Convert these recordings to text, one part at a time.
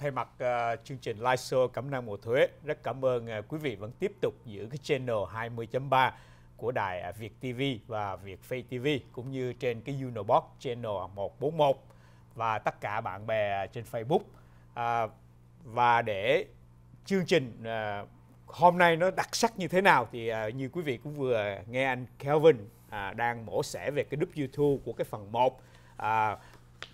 thay mặt uh, chương trình live show Cẩm năng mùa thuế, rất cảm ơn uh, quý vị vẫn tiếp tục giữ cái channel 20.3 của đài à, Việt TV và Việt Pay TV cũng như trên cái Unobox channel 141 và tất cả bạn bè trên Facebook. À, và để chương trình à, hôm nay nó đặc sắc như thế nào thì à, như quý vị cũng vừa nghe anh Kelvin à, đang mổ xẻ về cái đúp YouTube của cái phần 1 à,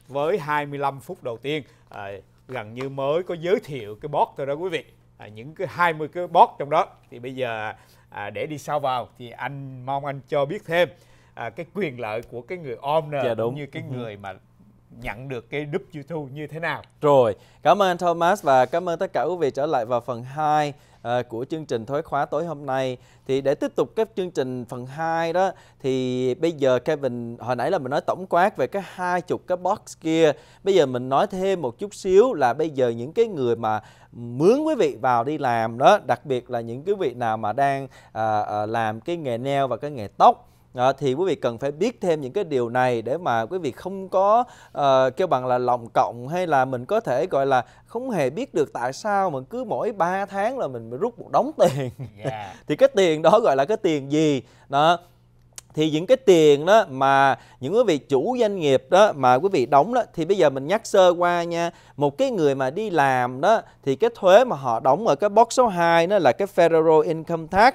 với 25 phút đầu tiên. À, gần như mới có giới thiệu cái bot thôi đó quý vị à, những cái 20 cái bot trong đó thì bây giờ à, để đi sâu vào thì anh mong anh cho biết thêm à, cái quyền lợi của cái người owner dạ, cũng như cái ừ người mà nhận được cái đúp duy thu như thế nào. Rồi, cảm ơn Thomas và cảm ơn tất cả quý vị trở lại vào phần 2 ờ, của chương trình thối khóa tối hôm nay. Thì để tiếp tục các chương trình phần 2 đó thì bây giờ Kevin hồi nãy là mình nói tổng quát về cái hai chục cái box kia. Bây giờ mình nói thêm một chút xíu là bây giờ những cái người mà mướn quý vị vào đi làm đó, đặc biệt là những quý vị nào mà đang à, à, làm cái nghề nail và cái nghề tóc à, thì quý vị cần phải biết thêm những cái điều này để mà quý vị không có uh, kêu bằng là lòng cộng hay là mình có thể gọi là không hề biết được tại sao mà cứ mỗi 3 tháng là mình rút một đống tiền yeah. Dạ. thì cái tiền đó gọi là cái tiền gì đó thì những cái tiền đó mà những quý vị chủ doanh nghiệp đó mà quý vị đóng đó thì bây giờ mình nhắc sơ qua nha một cái người mà đi làm đó thì cái thuế mà họ đóng ở cái box số 2 đó là cái federal income tax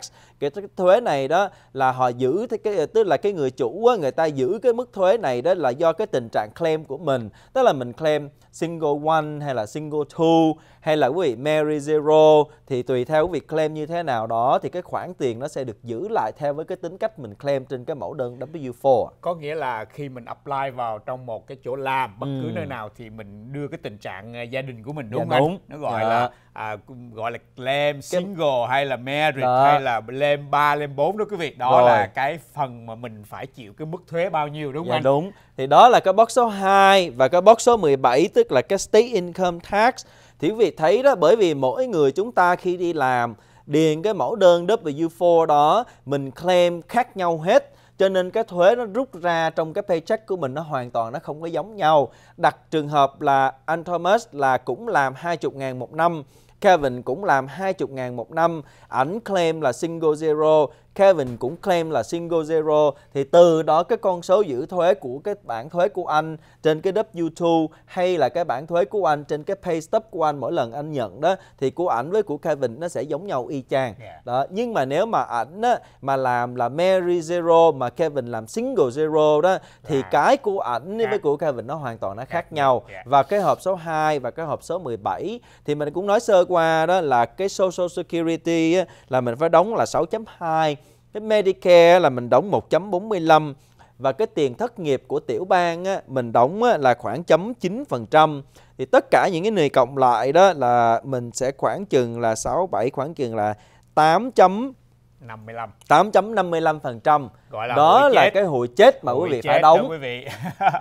cái, thuế này đó là họ giữ cái ờ, tức là cái người chủ á, người ta giữ cái mức thuế này đó là do cái tình trạng claim của mình tức là mình claim single one hay là single two hay là quý vị Mary zero thì tùy theo việc claim như thế nào đó thì cái khoản tiền nó sẽ được giữ lại theo với cái tính cách mình claim trên cái mẫu đơn W4 có nghĩa là khi mình apply vào trong một cái chỗ làm bất ừ. cứ nơi nào thì mình đưa cái tình trạng ờ, gia đình của mình đúng dạ, không đúng. nó gọi dạ. là à, gọi là claim single cái... hay là married đó. hay là lên 3 lên 4 đó quý vị đó rồi. là cái phần mà mình phải chịu cái mức thuế bao nhiêu đúng không dạ, anh đúng thì đó là cái box số 2 và cái box số 17 tức là cái state income tax thì quý vị thấy đó bởi vì mỗi người chúng ta khi đi làm điền cái mẫu đơn W4 đó mình claim khác nhau hết cho nên cái thuế nó rút ra trong cái paycheck của mình nó hoàn toàn nó không có giống nhau đặt trường hợp là anh Thomas là cũng làm 20 ngàn một năm Kevin cũng làm 20 ngàn một năm. Ảnh claim là single zero Kevin cũng claim là single zero thì từ đó cái con số giữ thuế của cái bản thuế của anh trên cái W2 hay là cái bản thuế của anh trên cái pay stub của anh mỗi lần anh nhận đó thì của ảnh với của Kevin nó sẽ giống nhau y chang. Đó, nhưng mà nếu mà ảnh á, mà làm là Mary zero mà Kevin làm single zero đó thì yeah. cái của ảnh với của Kevin nó hoàn toàn nó khác nhau. Và cái hộp số 2 và cái hộp số 17 thì mình cũng nói sơ qua đó là cái social security á, là mình phải đóng là 6.2 cái Medicare là mình đóng 1.45 và cái tiền thất nghiệp của tiểu bang á, mình đóng á, là khoảng chấm 9%. Thì tất cả những cái người cộng lại đó là mình sẽ khoảng chừng là 67 khoảng chừng là 8 chấm 55. 8.55%. phần trăm đó là cái hội chết mà hội quý vị phải đóng. Đó, quý vị.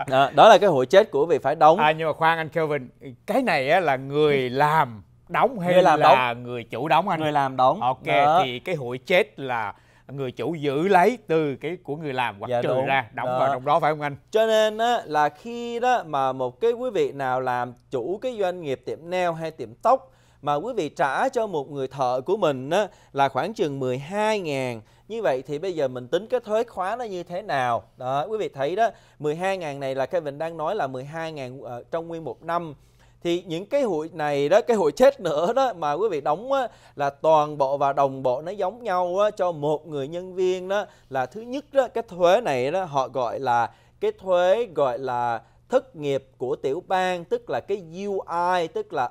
đó, đó là cái hội chết của quý vị phải đóng. À, nhưng mà khoan anh Kelvin, cái này á, là người làm đóng hay người làm là đóng. người chủ đóng anh? Người làm đóng. Ok đó. thì cái hội chết là người chủ giữ lấy từ cái của người làm hoặc dạ, trừ ra đóng đó. vào trong đó phải không anh cho nên á, là khi đó mà một cái quý vị nào làm chủ cái doanh nghiệp tiệm nail hay tiệm tóc mà quý vị trả cho một người thợ của mình á, là khoảng chừng 12 ngàn như vậy thì bây giờ mình tính cái thuế khóa nó như thế nào đó quý vị thấy đó 12 ngàn này là cái mình đang nói là 12 ngàn uh, trong nguyên một năm thì những cái hội này đó cái hội chết nữa đó mà quý vị đóng á, là toàn bộ và đồng bộ nó giống nhau á, cho một người nhân viên đó là thứ nhất đó cái thuế này đó họ gọi là cái thuế gọi là thất nghiệp của tiểu bang tức là cái UI tức là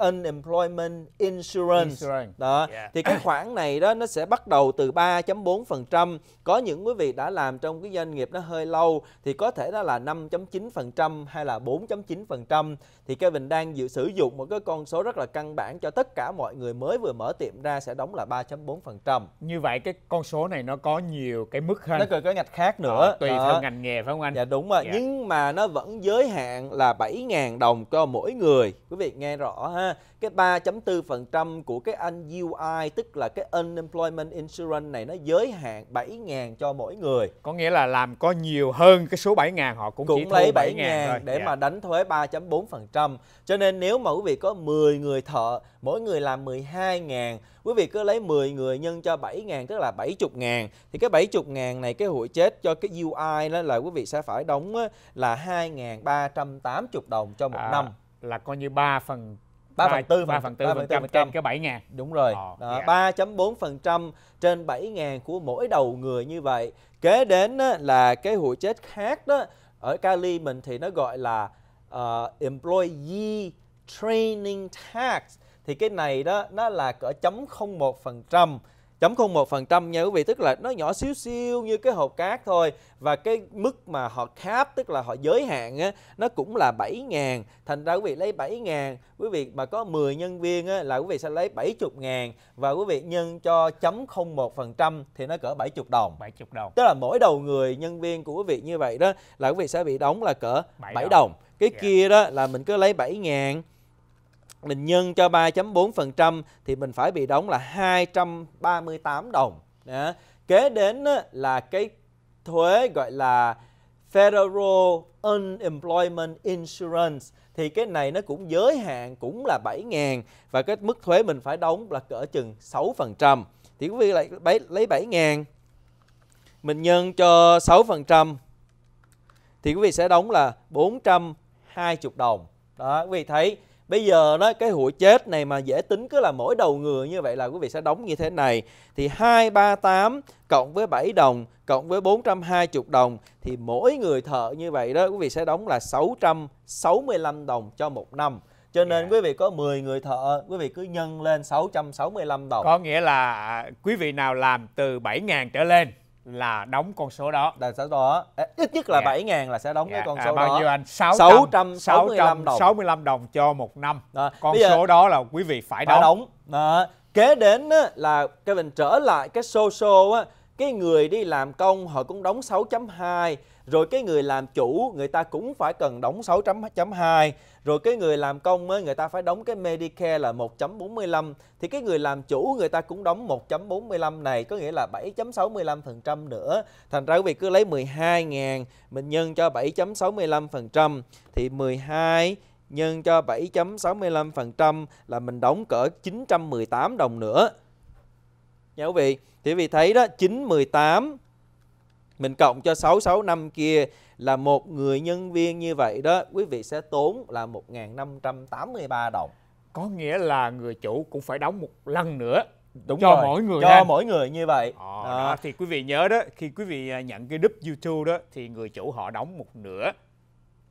unemployment insurance, insurance. đó yeah. thì cái khoản này đó nó sẽ bắt đầu từ 3.4% có những quý vị đã làm trong cái doanh nghiệp nó hơi lâu thì có thể đó là 5.9% hay là 4.9% thì Kevin đang dự sử dụng một cái con số rất là căn bản cho tất cả mọi người mới vừa mở tiệm ra sẽ đóng là 3.4%. Như vậy cái con số này nó có nhiều cái mức hơn. Nó còn có ngạch khác nữa. Ờ, tùy đó. theo ngành nghề phải không anh? Dạ đúng rồi. Dạ. Nhưng mà nó vẫn giới hạn là 7.000 đồng cho mỗi người. Quý vị nghe rõ ha ha cái 3.4% của cái anh UI tức là cái unemployment insurance này nó giới hạn 7.000 cho mỗi người có nghĩa là làm có nhiều hơn cái số 7.000 họ cũng, cũng chỉ lấy 7.000 để dạ. mà đánh thuế 3.4% cho nên nếu mà quý vị có 10 người thợ mỗi người làm 12.000 quý vị cứ lấy 10 người nhân cho 7.000 tức là 70.000 thì cái 70.000 này cái hụi chết cho cái UI đó là quý vị sẽ phải đóng là 2.380 đồng cho một à, năm là coi như 3 phần 3 phần tư 3 phần tư phần trăm trên cái 7 ngàn đúng rồi oh, đó, yeah. Dạ. 3.4 phần trăm trên 7 ngàn của mỗi đầu người như vậy kế đến là cái hụi chết khác đó ở Cali mình thì nó gọi là uh, employee training tax thì cái này đó nó là cỡ chấm 01 phần trăm 0.01% nha quý vị tức là nó nhỏ xíu xíu như cái hộp cát thôi và cái mức mà họ cap tức là họ giới hạn á, nó cũng là 7 ngàn thành ra quý vị lấy 7 ngàn quý vị mà có 10 nhân viên á, là quý vị sẽ lấy 70 ngàn và quý vị nhân cho chấm 0.1% thì nó cỡ 70 đồng 70 đồng tức là mỗi đầu người nhân viên của quý vị như vậy đó là quý vị sẽ bị đóng là cỡ 7, 7 đồng. cái yeah. Dạ. kia đó là mình cứ lấy 7 ngàn mình nhân cho 3.4% thì mình phải bị đóng là 238 đồng. Đó. Kế đến là cái thuế gọi là Federal Unemployment Insurance thì cái này nó cũng giới hạn cũng là 7.000 và cái mức thuế mình phải đóng là cỡ chừng 6%. Thì quý vị lại lấy 7.000 mình nhân cho 6% thì quý vị sẽ đóng là 420 đồng. Đó, quý vị thấy bây giờ đó cái hụi chết này mà dễ tính cứ là mỗi đầu người như vậy là quý vị sẽ đóng như thế này thì 238 cộng với 7 đồng cộng với 420 đồng thì mỗi người thợ như vậy đó quý vị sẽ đóng là 665 đồng cho một năm cho nên yeah. Dạ. quý vị có 10 người thợ quý vị cứ nhân lên 665 đồng có nghĩa là quý vị nào làm từ 7.000 trở lên là đóng con số đó. Là số đó. Ít nhất là dạ. yeah. 7 ngàn là sẽ đóng yeah. cái dạ. con à, số à, bao đó. Bao nhiêu anh? 600, 665 đồng. 65 đồng cho một năm. À, con giờ, số đó là quý vị phải, phải đóng. đóng. À, kế đến là Kevin trở lại cái social á cái người đi làm công họ cũng đóng 6.2 rồi cái người làm chủ người ta cũng phải cần đóng 6.2 rồi cái người làm công mới người ta phải đóng cái Medicare là 1.45 thì cái người làm chủ người ta cũng đóng 1.45 này có nghĩa là 7.65% nữa thành ra quý vị cứ lấy 12.000 mình nhân cho 7.65% thì 12 nhân cho 7.65% là mình đóng cỡ 918 đồng nữa nha quý vị. Thì quý vị thấy đó 9 18 mình cộng cho 665 kia là một người nhân viên như vậy đó quý vị sẽ tốn là 1.583 đồng. Có nghĩa là người chủ cũng phải đóng một lần nữa Đúng cho rồi. mỗi người cho ha. mỗi người như vậy à, à. Đó, thì quý vị nhớ đó khi quý vị à, nhận cái đúp YouTube đó thì người chủ họ đóng một nửa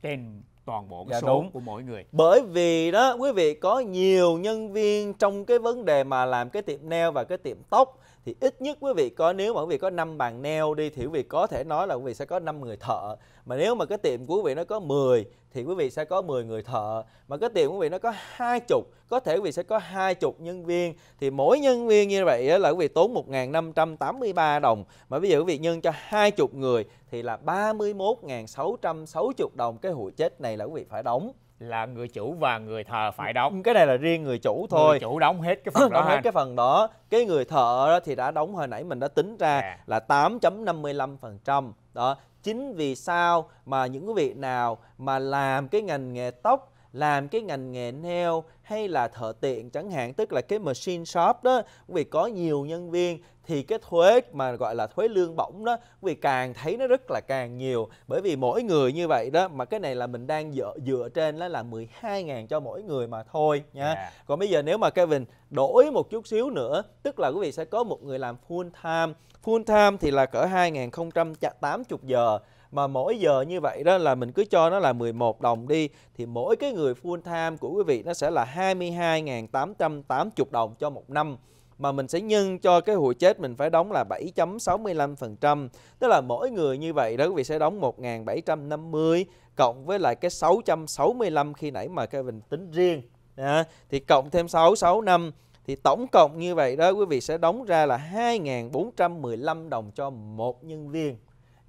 trên toàn bộ cái dạ, số đúng. của mỗi người bởi vì đó quý vị có nhiều nhân viên trong cái vấn đề mà làm cái tiệm nail và cái tiệm tóc thì ít nhất quý vị có nếu mà quý vị có 5 bàn neo đi thì quý vị có thể nói là quý vị sẽ có 5 người thợ mà nếu mà cái tiệm của quý vị nó có 10 thì quý vị sẽ có 10 người thợ mà cái tiệm của quý vị nó có hai chục có thể quý vị sẽ có hai chục nhân viên thì mỗi nhân viên như vậy là quý vị tốn 1.583 đồng mà bây giờ quý vị nhân cho hai chục người thì là 31.660 đồng cái hụi chết này là quý vị phải đóng là người chủ và người thờ phải đóng cái này là riêng người chủ thôi người chủ đóng hết cái phần đó hết anh. cái phần đó cái người thợ thì đã đóng hồi nãy mình đã tính ra à. là 8.55% đó chính vì sao mà những cái việc nào mà làm cái ngành nghề tóc làm cái ngành nghề nail hay là thợ tiện chẳng hạn tức là cái machine shop đó vì có nhiều nhân viên thì cái thuế mà gọi là thuế lương bổng đó vì càng thấy nó rất là càng nhiều bởi vì mỗi người như vậy đó mà cái này là mình đang dựa dựa trên đó là 12.000 cho mỗi người mà thôi nha. Yeah. Dạ. Còn bây giờ nếu mà Kevin đổi một chút xíu nữa tức là quý vị sẽ có một người làm full time. Full time thì là cỡ 2080 giờ mà mỗi giờ như vậy đó là mình cứ cho nó là 11 đồng đi thì mỗi cái người full time của quý vị nó sẽ là 22.880 đồng cho một năm mà mình sẽ nhân cho cái hụi chết mình phải đóng là 7.65%, tức là mỗi người như vậy đó quý vị sẽ đóng 1.750 cộng với lại cái 665 khi nãy mà cái mình tính riêng. À, thì cộng thêm 665 thì tổng cộng như vậy đó quý vị sẽ đóng ra là 2.415 đồng cho một nhân viên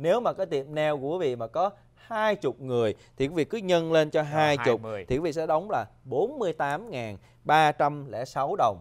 nếu mà cái tiệm nail của quý vị mà có hai chục người thì quý vị cứ nhân lên cho hai chục thì quý vị sẽ đóng là 48.306 đồng.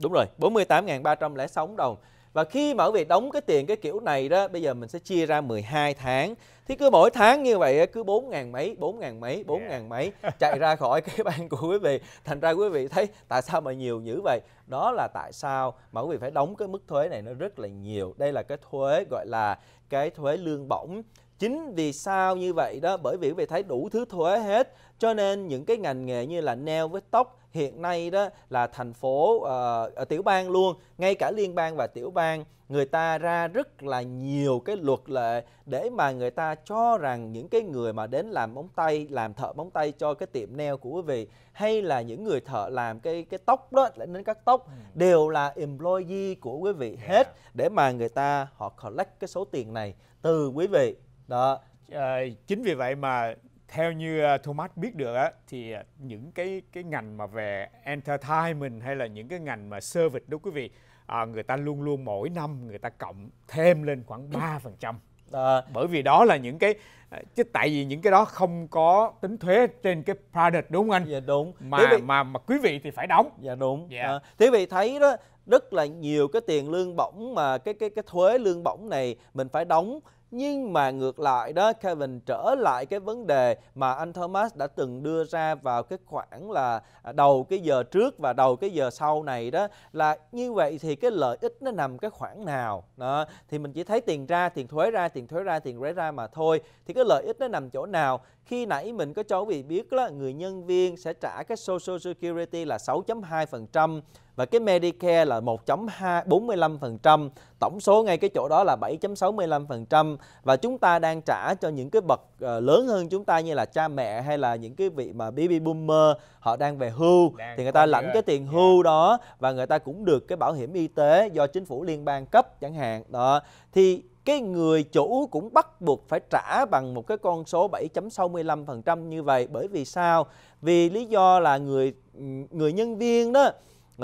Đúng rồi, 48.306 đồng và khi mà quý vị đóng cái tiền cái kiểu này đó bây giờ mình sẽ chia ra 12 tháng thì cứ mỗi tháng như vậy cứ bốn ngàn mấy bốn ngàn mấy bốn ngàn mấy chạy ra khỏi cái ban của quý vị thành ra quý vị thấy tại sao mà nhiều dữ vậy đó là tại sao mà quý vị phải đóng cái mức thuế này nó rất là nhiều đây là cái thuế gọi là cái thuế lương bổng Chính vì sao như vậy đó, bởi vì quý vị thấy đủ thứ thuế hết, cho nên những cái ngành nghề như là nail với tóc hiện nay đó là thành phố uh, ờ, ở ờ, tiểu bang luôn, ngay cả liên bang và tiểu bang người ta ra rất là nhiều cái luật lệ để mà người ta cho rằng những cái người mà đến làm móng tay, làm thợ móng tay cho cái tiệm nail của quý vị hay là những người thợ làm cái cái tóc đó đến cắt tóc ừ. đều là employee của quý vị hết dạ. để mà người ta họ collect cái số tiền này từ quý vị đó à, chính vì vậy mà theo như ờ, Thomas biết được á, thì ờ, những cái cái ngành mà về entertainment hay là những cái ngành mà service đó quý vị à, người ta luôn luôn mỗi năm người ta cộng thêm lên khoảng 3% phần trăm à. bởi vì đó là những cái chứ tại vì những cái đó không có tính thuế trên cái product đúng không anh? Dạ đúng. Mà vị... mà mà quý vị thì phải đóng. Dạ đúng. Dạ. Yeah. À, thế vị thấy đó rất là nhiều cái tiền lương bổng mà cái cái cái thuế lương bổng này mình phải đóng nhưng mà ngược lại đó Kevin trở lại cái vấn đề mà anh Thomas đã từng đưa ra vào cái khoảng là à, đầu cái giờ trước và đầu cái giờ sau này đó là như vậy thì cái lợi ích nó nằm cái khoảng nào đó. thì mình chỉ thấy tiền ra tiền thuế ra tiền thuế ra tiền thuế ra mà thôi thì cái lợi ích nó nằm chỗ nào khi nãy mình có cho quý vị biết là người nhân viên sẽ trả cái Social Security là 6.2% và cái Medicare là 1.45%, tổng số ngay cái chỗ đó là 7.65% và chúng ta đang trả cho những cái bậc ờ, lớn hơn chúng ta như là cha mẹ hay là những cái vị mà baby boomer họ đang về hưu đang thì người ta lãnh cái tiền hưu đó và người ta cũng được cái bảo hiểm y tế do chính phủ liên bang cấp chẳng hạn. Đó thì cái người chủ cũng bắt buộc phải trả bằng một cái con số 7.65% như vậy bởi vì sao? Vì lý do là người người nhân viên đó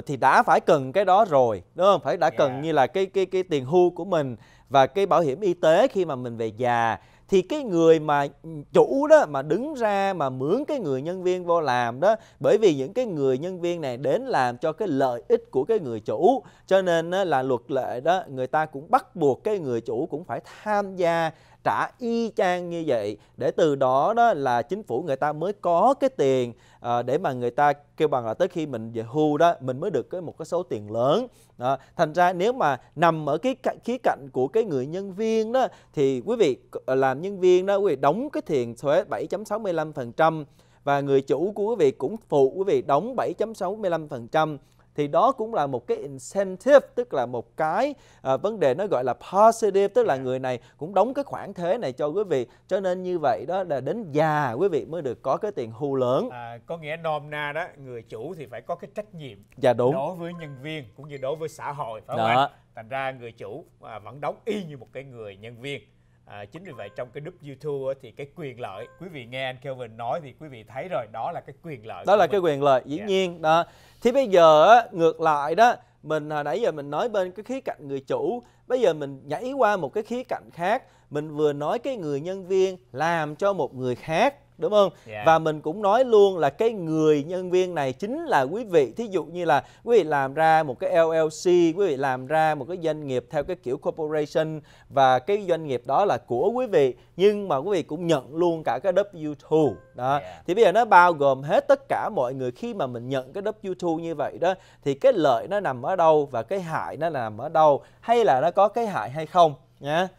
thì đã phải cần cái đó rồi, đúng không? Phải đã cần yeah. như là cái cái cái tiền hưu của mình và cái bảo hiểm y tế khi mà mình về già thì cái người mà chủ đó mà đứng ra mà mướn cái người nhân viên vô làm đó bởi vì những cái người nhân viên này đến làm cho cái lợi ích của cái người chủ cho nên là luật lệ đó người ta cũng bắt buộc cái người chủ cũng phải tham gia trả y chang như vậy để từ đó đó là chính phủ người ta mới có cái tiền à, để mà người ta kêu bằng là tới khi mình về hưu đó mình mới được cái một cái số tiền lớn đó. thành ra nếu mà nằm ở cái khía cạnh của cái người nhân viên đó thì quý vị ờ, làm nhân viên đó quý vị đóng cái tiền thuế 7.65% và người chủ của quý vị cũng phụ quý vị đóng 7.65% thì đó cũng là một cái incentive tức là một cái à, vấn đề nó gọi là positive tức là người này cũng đóng cái khoản thế này cho quý vị cho nên như vậy đó là đến già quý vị mới được có cái tiền hưu lớn à, có nghĩa nôm na đó người chủ thì phải có cái trách nhiệm dạ đúng đối với nhân viên cũng như đối với xã hội phải không đó. thành ra người chủ à, vẫn đóng y như một cái người nhân viên À, chính vì vậy trong cái đúp YouTube thì cái quyền lợi quý vị nghe anh Kelvin nói thì quý vị thấy rồi đó là cái quyền lợi. Đó là mình. cái quyền lợi dĩ yeah. Dạ. nhiên đó. Thì bây giờ ngược lại đó mình hồi à, nãy giờ mình nói bên cái khía cạnh người chủ bây giờ mình nhảy qua một cái khía cạnh khác mình vừa nói cái người nhân viên làm cho một người khác đúng không yeah. Dạ. và mình cũng nói luôn là cái người nhân viên này chính là quý vị thí dụ như là quý vị làm ra một cái LLC quý vị làm ra một cái doanh nghiệp theo cái kiểu corporation và cái doanh nghiệp đó là của quý vị nhưng mà quý vị cũng nhận luôn cả cái W2 đó yeah. Dạ. thì bây giờ nó bao gồm hết tất cả mọi người khi mà mình nhận cái W2 như vậy đó thì cái lợi nó nằm ở đâu và cái hại nó nằm ở đâu hay là nó có cái hại hay không nhá yeah.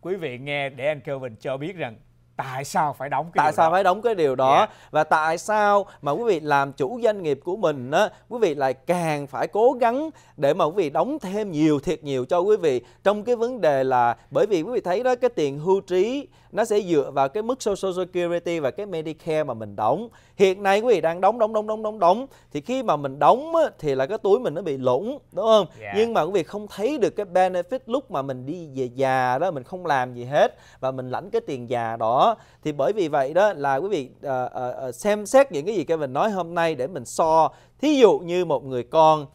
quý vị nghe để anh Kelvin cho biết rằng tại sao phải đóng cái tại sao đó? phải đóng cái điều đó yeah. Dạ. và tại sao mà quý vị làm chủ doanh nghiệp của mình á quý vị lại càng phải cố gắng để mà quý vị đóng thêm nhiều thiệt nhiều cho quý vị trong cái vấn đề là bởi vì quý vị thấy đó cái tiền hưu trí nó sẽ dựa vào cái mức social security và cái medicare mà mình đóng hiện nay quý vị đang đóng đóng đóng đóng đóng đóng thì khi mà mình đóng á, thì là cái túi mình nó bị lũng đúng không yeah. Dạ. nhưng mà quý vị không thấy được cái benefit lúc mà mình đi về già đó mình không làm gì hết và mình lãnh cái tiền già đó thì bởi vì vậy đó là quý vị uh, uh, uh, xem xét những cái gì cái mình nói hôm nay để mình so thí dụ như một người con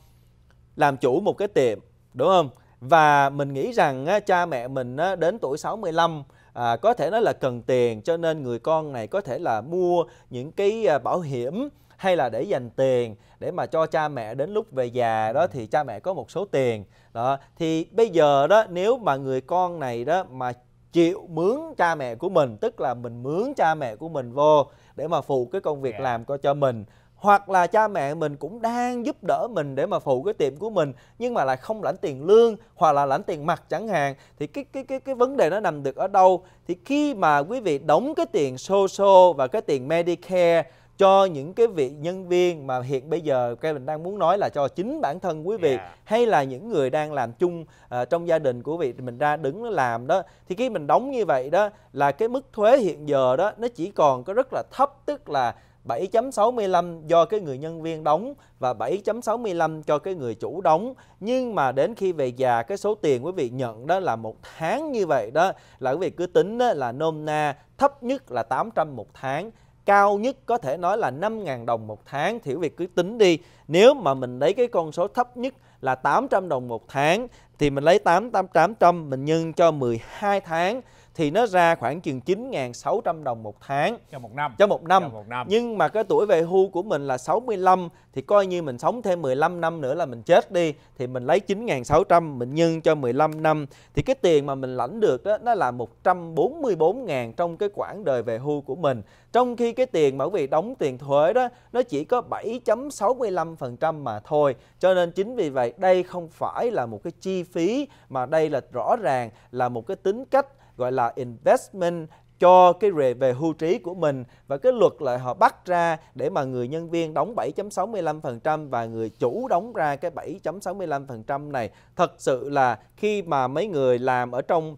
làm chủ một cái tiệm đúng không và mình nghĩ rằng á, cha mẹ mình á, đến tuổi 65 à, có thể nói là cần tiền cho nên người con này có thể là mua những cái à, bảo hiểm hay là để dành tiền để mà cho cha mẹ đến lúc về già đó ừ. thì cha mẹ có một số tiền đó thì bây giờ đó nếu mà người con này đó mà chịu mướn cha mẹ của mình tức là mình mướn cha mẹ của mình vô để mà phụ cái công việc yeah. làm cho mình hoặc là cha mẹ mình cũng đang giúp đỡ mình để mà phụ cái tiệm của mình nhưng mà lại không lãnh tiền lương hoặc là lãnh tiền mặt chẳng hạn thì cái cái cái cái vấn đề nó nằm được ở đâu thì khi mà quý vị đóng cái tiền social và cái tiền Medicare cho những cái vị nhân viên mà hiện bây giờ cái mình đang muốn nói là cho chính bản thân quý vị yeah. hay là những người đang làm chung uh, trong gia đình của vị mình ra đứng làm đó thì khi mình đóng như vậy đó là cái mức thuế hiện giờ đó nó chỉ còn có rất là thấp tức là 7.65 do cái người nhân viên đóng và 7.65 cho cái người chủ đóng. Nhưng mà đến khi về già cái số tiền quý vị nhận đó là một tháng như vậy đó là quý vị cứ tính đó là nôm na thấp nhất là 800 một tháng cao nhất có thể nói là 5.000 đồng một tháng thì quý vị cứ tính đi nếu mà mình lấy cái con số thấp nhất là 800 đồng một tháng thì mình lấy 8, 8, 800 mình nhân cho 12 tháng thì nó ra khoảng chừng 9.600 đồng một tháng cho một năm. Cho một năm. một năm. Nhưng mà cái tuổi về hưu của mình là 65 thì coi như mình sống thêm 15 năm nữa là mình chết đi thì mình lấy 9.600 mình nhân cho 15 năm thì cái tiền mà mình lãnh được đó nó là 144.000 trong cái quãng đời về hưu của mình. Trong khi cái tiền mà quý vị đóng tiền thuế đó nó chỉ có 7.65% mà thôi. Cho nên chính vì vậy đây không phải là một cái chi phí mà đây là rõ ràng là một cái tính cách gọi là investment cho cái về, về hưu trí của mình và cái luật là họ bắt ra để mà người nhân viên đóng 7.65% và người chủ đóng ra cái 7.65% này thật sự là khi mà mấy người làm ở trong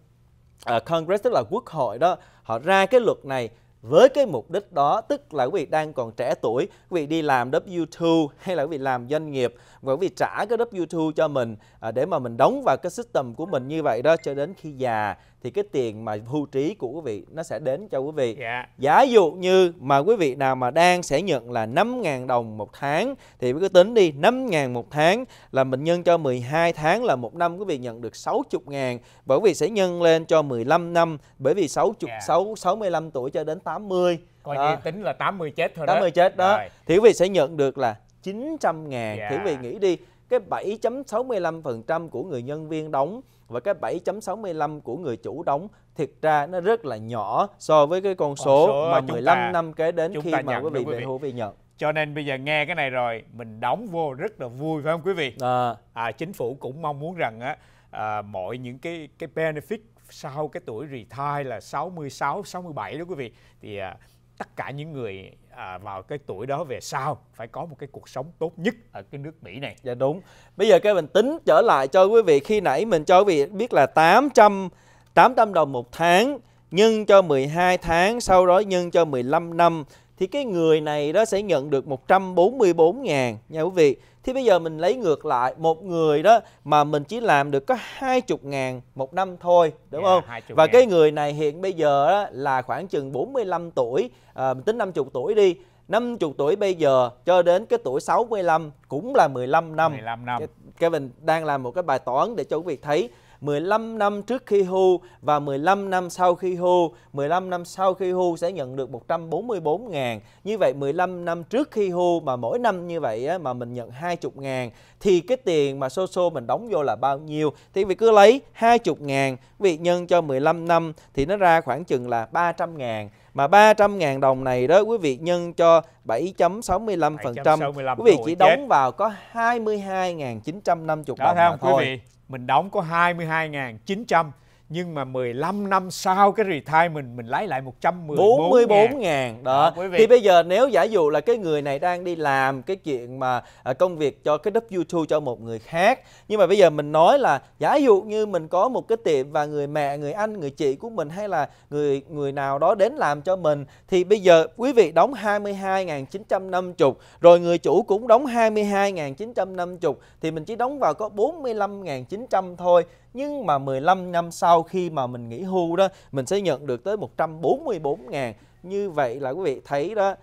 uh, Congress tức là quốc hội đó họ ra cái luật này với cái mục đích đó tức là quý vị đang còn trẻ tuổi quý vị đi làm W2 hay là quý vị làm doanh nghiệp và quý vị trả cái W2 cho mình à, để mà mình đóng vào cái system của mình như vậy đó cho đến khi già thì cái tiền mà hưu trí của quý vị nó sẽ đến cho quý vị. Yeah. Dạ. Giả dụ như mà quý vị nào mà đang sẽ nhận là 5.000 đồng một tháng thì cứ tính đi 5.000 một tháng là mình nhân cho 12 tháng là một năm quý vị nhận được 60.000 và quý vị sẽ nhân lên cho 15 năm bởi vì 60 yeah. 6, 65 tuổi cho đến 80 coi như tính là 80 chết thôi 80 đó. chết đó. Rồi. Thì quý vị sẽ nhận được là 900 ngàn. Yeah. Thì quý vị dạ. nghĩ đi cái 7.65% của người nhân viên đóng và cái 7.65 của người chủ đóng thiệt ra nó rất là nhỏ so với cái con số, con số mà 15 ta, năm kế đến khi mà quý vị về hưu vị nhận. Cho nên bây giờ nghe cái này rồi mình đóng vô rất là vui phải không quý vị? À, à chính phủ cũng mong muốn rằng á à, mọi những cái cái benefit sau cái tuổi retire là 66 67 đó quý vị thì à, tất cả những người à, vào cái tuổi đó về sau phải có một cái cuộc sống tốt nhất ở cái nước Mỹ này. Dạ đúng. Bây giờ cái mình tính trở lại cho quý vị khi nãy mình cho quý vị biết là 800 800 đồng một tháng nhân cho 12 tháng sau đó nhân cho 15 năm thì cái người này đó sẽ nhận được 144 ngàn nha quý vị. Thì bây giờ mình lấy ngược lại một người đó mà mình chỉ làm được có 20 ngàn một năm thôi đúng yeah, dạ, không? Và cái người này hiện bây giờ đó là khoảng chừng 45 tuổi, à, mình tính 50 tuổi đi. 50 tuổi bây giờ cho đến cái tuổi 65 cũng là 15 năm. 15 năm. Kevin đang làm một cái bài toán để cho quý vị thấy 15 năm trước khi hưu và 15 năm sau khi hưu. 15 năm sau khi hưu sẽ nhận được 144 ngàn. Như vậy 15 năm trước khi hưu mà mỗi năm như vậy á, mà mình nhận 20 ngàn thì cái tiền mà social mình đóng vô là bao nhiêu? Thì vì cứ lấy 20 ngàn, vị nhân cho 15 năm thì nó ra khoảng chừng là 300 ngàn mà 300 ngàn đồng này đó quý vị nhân cho 7.65%. Quý vị chỉ đóng chết. vào có 22.950 đồng đó, mà không, thôi. Quý vị mình đóng có 22.900 nhưng mà 15 năm sau cái retire mình mình lấy lại 114 44 ngàn đó à, thì bây giờ nếu giả dụ là cái người này đang đi làm cái chuyện mà à, công việc cho cái W2 cho một người khác nhưng mà bây giờ mình nói là giả dụ như mình có một cái tiệm và người mẹ người anh người chị của mình hay là người người nào đó đến làm cho mình thì bây giờ quý vị đóng 22.950 rồi người chủ cũng đóng 22.950 thì mình chỉ đóng vào có 45.900 thôi nhưng mà 15 năm sau khi mà mình nghỉ hưu đó mình sẽ nhận được tới 144 ngàn như vậy là quý vị thấy đó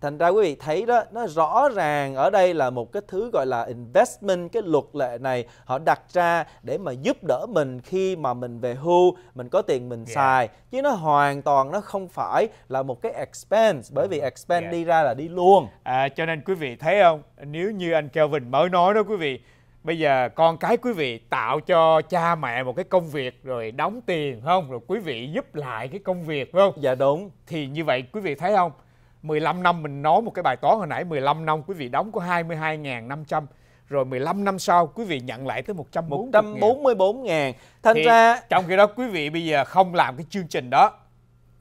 thành ra quý vị thấy đó nó rõ ràng ở đây là một cái thứ gọi là investment cái luật lệ này họ đặt ra để mà giúp đỡ mình khi mà mình về hưu mình có tiền mình yeah. Dạ. xài chứ nó hoàn toàn nó không phải là một cái expense bởi vì ừ, expense yeah. Dạ. đi ra là đi luôn à, cho nên quý vị thấy không nếu như anh Kelvin mới nói đó quý vị bây giờ con cái quý vị tạo cho cha mẹ một cái công việc rồi đóng tiền không rồi quý vị giúp lại cái công việc phải không dạ đúng thì như vậy quý vị thấy không 15 năm mình nói một cái bài toán hồi nãy 15 năm quý vị đóng có 22.500 rồi 15 năm sau quý vị nhận lại tới 140 144 ngàn. Thành thì ra trong khi đó quý vị bây giờ không làm cái chương trình đó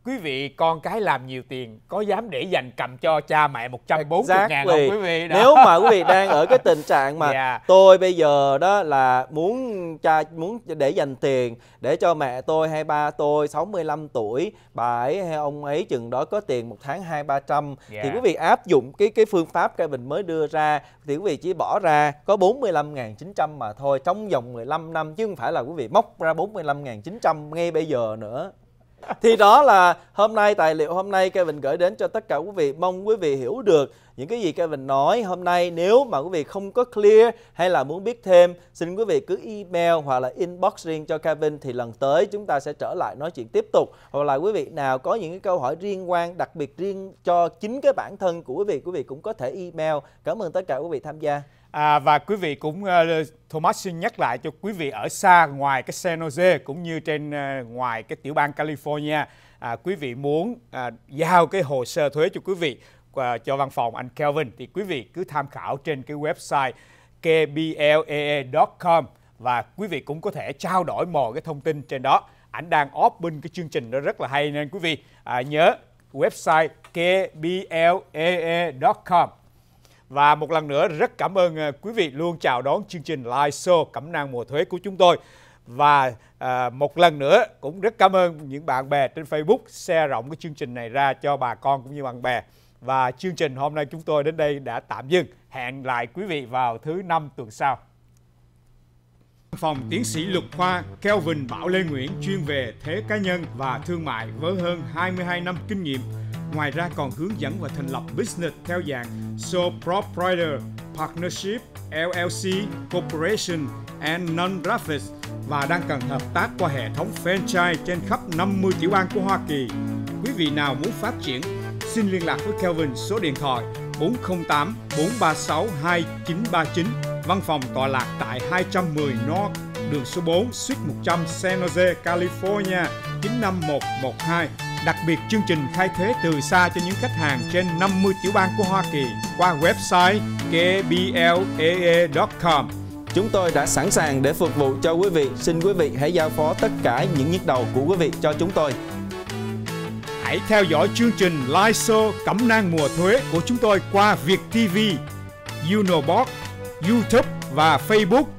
Quý vị con cái làm nhiều tiền Có dám để dành cầm cho cha mẹ 140 exactly. ngàn không quý vị đó. Nếu mà quý vị đang ở cái tình trạng mà yeah. Dạ. Tôi bây giờ đó là muốn cha muốn để dành tiền Để cho mẹ tôi hay ba tôi 65 tuổi Bà ấy hay ông ấy chừng đó có tiền một tháng hai ba trăm Thì dạ. quý vị áp dụng cái cái phương pháp cái mình mới đưa ra Thì quý vị chỉ bỏ ra có 45.900 mà thôi Trong vòng 15 năm chứ không phải là quý vị móc ra 45.900 ngay bây giờ nữa thì đó là hôm nay tài liệu hôm nay Kevin gửi đến cho tất cả quý vị mong quý vị hiểu được những cái gì Kevin nói hôm nay nếu mà quý vị không có clear hay là muốn biết thêm xin quý vị cứ email hoặc là inbox riêng cho Kevin thì lần tới chúng ta sẽ trở lại nói chuyện tiếp tục hoặc là quý vị nào có những cái câu hỏi riêng quan đặc biệt riêng cho chính cái bản thân của quý vị quý vị cũng có thể email cảm ơn tất cả quý vị tham gia À, và quý vị cũng uh, Thomas xin nhắc lại cho quý vị ở xa ngoài cái San Jose cũng như trên uh, ngoài cái tiểu bang California à, quý vị muốn à, giao cái hồ sơ thuế cho quý vị à, cho văn phòng anh Kelvin thì quý vị cứ tham khảo trên cái website kblaa.com và quý vị cũng có thể trao đổi mọi cái thông tin trên đó. Ảnh đang open cái chương trình đó rất là hay nên quý vị à, nhớ website kblaa.com và một lần nữa rất cảm ơn ờ, quý vị luôn chào đón chương trình live show Cẩm nang mùa thuế của chúng tôi. Và à, một lần nữa cũng rất cảm ơn những bạn bè trên Facebook share rộng cái chương trình này ra cho bà con cũng như bạn bè. Và chương trình hôm nay chúng tôi đến đây đã tạm dừng. Hẹn lại quý vị vào thứ năm tuần sau. Phòng tiến sĩ luật khoa Kelvin Bảo Lê Nguyễn chuyên về thế cá nhân và thương mại với hơn 22 năm kinh nghiệm Ngoài ra còn hướng dẫn và thành lập business theo dạng sole proprietor, partnership, LLC, corporation and non-profit và đang cần hợp tác qua hệ thống franchise trên khắp 50 tiểu bang của Hoa Kỳ. Quý vị nào muốn phát triển, xin liên lạc với Kelvin số điện thoại 408 436 2939, văn phòng tọa lạc tại 210 North, đường số 4, suite 100 San Jose, California 95112 Đặc biệt chương trình khai thuế từ xa cho những khách hàng trên 50 tiểu bang của Hoa Kỳ qua website kblaa.com. Chúng tôi đã sẵn sàng để phục vụ cho quý vị. Xin quý vị hãy giao phó tất cả những nhức đầu của quý vị cho chúng tôi. Hãy theo dõi chương trình live show Cẩm nang mùa thuế của chúng tôi qua Việt TV, Unobox, YouTube và Facebook